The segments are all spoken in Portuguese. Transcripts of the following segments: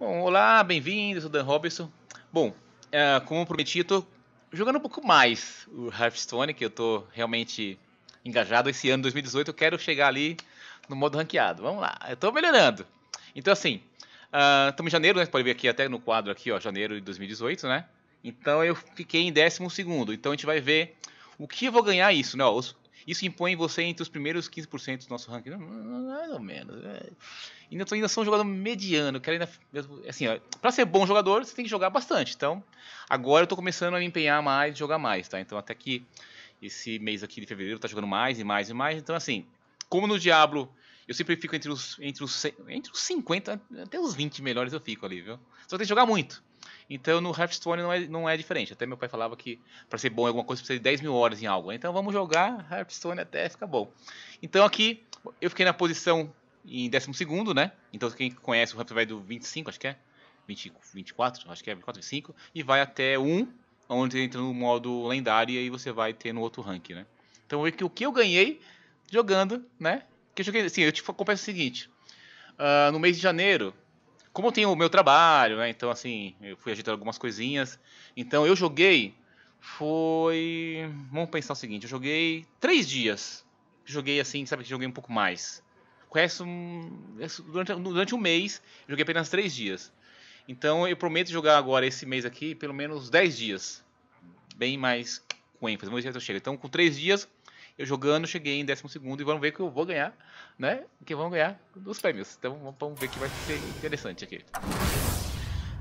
Bom, olá, bem-vindos, sou Dan Robinson. Bom, uh, como prometi, eu tô jogando um pouco mais o Hearthstone, que eu tô realmente engajado. Esse ano, 2018, eu quero chegar ali no modo ranqueado. Vamos lá, eu tô melhorando. Então, assim, uh, ah, estamos em janeiro, né? Você pode ver aqui até no quadro aqui, ó, janeiro de 2018, né? Então eu fiquei em décimo segundo. Então a gente vai ver o que eu vou ganhar isso, né? Ó, os, isso impõe você entre os primeiros 15% do nosso ranking. Mais ou menos. É. Ainda, tô, ainda sou um jogador mediano. Quero ainda, assim, ó, pra ser bom jogador, você tem que jogar bastante. Então, agora eu tô começando a me empenhar mais jogar mais, tá? Então, até que esse mês aqui de fevereiro tá jogando mais e mais e mais. Então, assim, como no Diablo eu sempre fico entre os, entre os, entre os 50, até os 20 melhores eu fico ali, viu? Só tem que jogar muito. Então no Hearthstone não é, não é diferente. Até meu pai falava que para ser bom em alguma coisa precisa de 10 mil horas em algo. Então vamos jogar Hearthstone até ficar bom. Então aqui eu fiquei na posição em 12, né? Então quem conhece o Hearthstone vai do 25, acho que é. 20, 24, acho que é 24, 25. E vai até 1, onde entra no modo lendário e aí você vai ter no outro rank, né? Então o que eu ganhei jogando, né? Que eu joguei, assim, eu te confesso o seguinte. Uh, no mês de janeiro, como eu tenho o meu trabalho, né? Então, assim, eu fui agitando algumas coisinhas. Então, eu joguei. Foi. Vamos pensar o seguinte: eu joguei três dias. Joguei assim, sabe? que Joguei um pouco mais. conheço Durante, durante um mês, joguei apenas três dias. Então, eu prometo jogar agora esse mês aqui pelo menos dez dias. Bem mais com ênfase. Vamos ver se eu chego. Então, com três dias, eu jogando, cheguei em 12 e vamos ver que eu vou ganhar, né? Que vamos ganhar os prêmios. Então vamos ver que vai ser interessante aqui.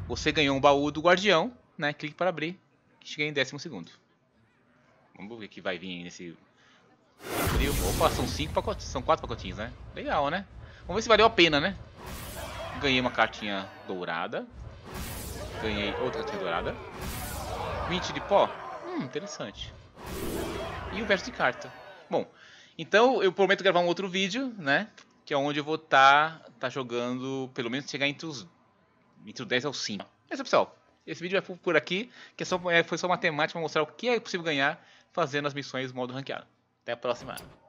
Você ganhou um baú do guardião, né? Clique para abrir. Cheguei em 12 segundo. Vamos ver o que vai vir nesse Opa, são cinco são quatro pacotinhos, né? Legal, né? Vamos ver se valeu a pena, né? Ganhei uma cartinha dourada. Ganhei outra cartinha dourada. 20 de pó? Hum, interessante. E o verso de carta. Bom, então eu prometo gravar um outro vídeo, né? Que é onde eu vou estar tá, tá jogando, pelo menos chegar entre os entre os 10 ao 5. É isso, pessoal. Esse vídeo é por aqui, que é só, é, foi só uma temática para mostrar o que é possível ganhar fazendo as missões modo ranqueado. Até a próxima.